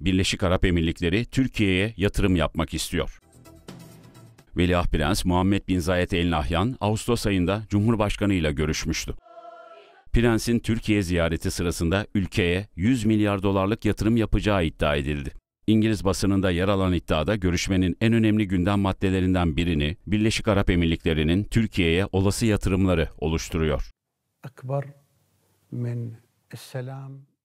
Birleşik Arap Emirlikleri Türkiye'ye yatırım yapmak istiyor. Veliaht Prens Muhammed Bin Zayed El Nahyan, Ağustos ayında Cumhurbaşkanı ile görüşmüştü. Prensin Türkiye ziyareti sırasında ülkeye 100 milyar dolarlık yatırım yapacağı iddia edildi. İngiliz basınında yer alan iddiada görüşmenin en önemli gündem maddelerinden birini Birleşik Arap Emirlikleri'nin Türkiye'ye olası yatırımları oluşturuyor. Akbar min selam